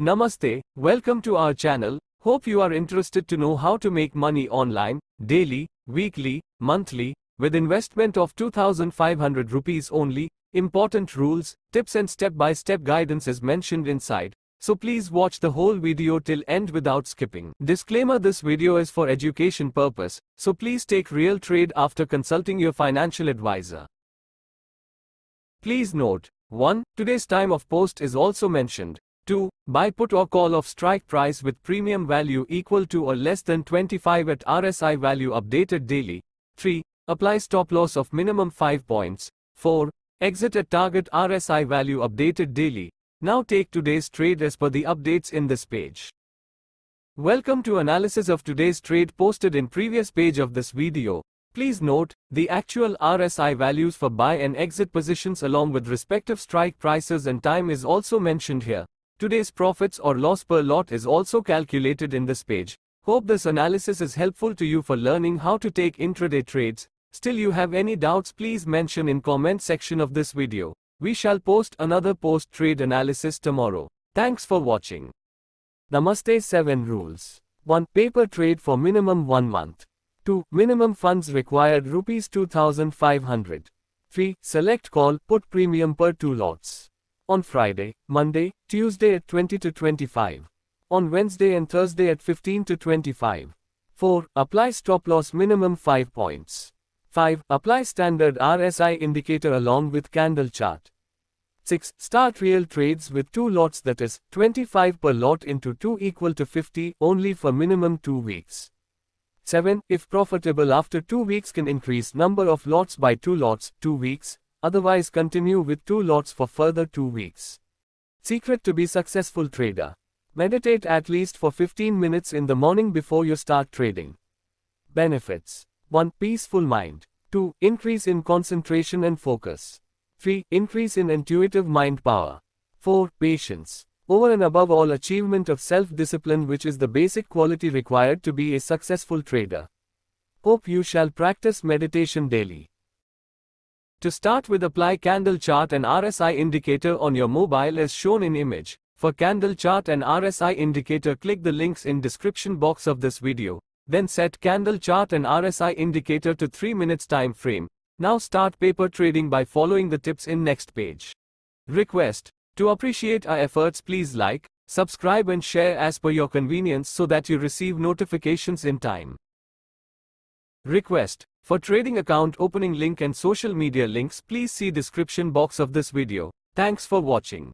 Namaste, welcome to our channel. Hope you are interested to know how to make money online, daily, weekly, monthly, with investment of 2500 rupees only. Important rules, tips and step-by-step guidance is mentioned inside. So please watch the whole video till end without skipping. Disclaimer this video is for education purpose, so please take real trade after consulting your financial advisor. Please note, 1. Today's time of post is also mentioned. 2. Buy put or call of strike price with premium value equal to or less than 25 at RSI value updated daily. 3. Apply stop loss of minimum 5 points. 4. Exit at target RSI value updated daily. Now take today's trade as per the updates in this page. Welcome to analysis of today's trade posted in previous page of this video. Please note, the actual RSI values for buy and exit positions along with respective strike prices and time is also mentioned here. Today's profits or loss per lot is also calculated in this page. Hope this analysis is helpful to you for learning how to take intraday trades. Still you have any doubts please mention in comment section of this video. We shall post another post trade analysis tomorrow. Thanks for watching. Namaste 7 rules. 1. Paper trade for minimum 1 month. 2. Minimum funds required rupees 2500. 3. Select call put premium per 2 lots on Friday, Monday, Tuesday at 20 to 25. On Wednesday and Thursday at 15 to 25. 4. Apply stop loss minimum 5 points. 5. Apply standard RSI indicator along with candle chart. 6. Start real trades with 2 lots that is 25 per lot into 2 equal to 50 only for minimum 2 weeks. 7. If profitable after 2 weeks can increase number of lots by 2 lots, 2 weeks, Otherwise continue with two lots for further two weeks. Secret to be successful trader. Meditate at least for 15 minutes in the morning before you start trading. Benefits. 1. Peaceful mind. 2. Increase in concentration and focus. 3. Increase in intuitive mind power. 4. Patience. Over and above all achievement of self-discipline which is the basic quality required to be a successful trader. Hope you shall practice meditation daily. To start with apply candle chart and RSI indicator on your mobile as shown in image. For candle chart and RSI indicator click the links in description box of this video. Then set candle chart and RSI indicator to 3 minutes time frame. Now start paper trading by following the tips in next page. Request. To appreciate our efforts please like, subscribe and share as per your convenience so that you receive notifications in time. Request. For trading account opening link and social media links please see description box of this video. Thanks for watching.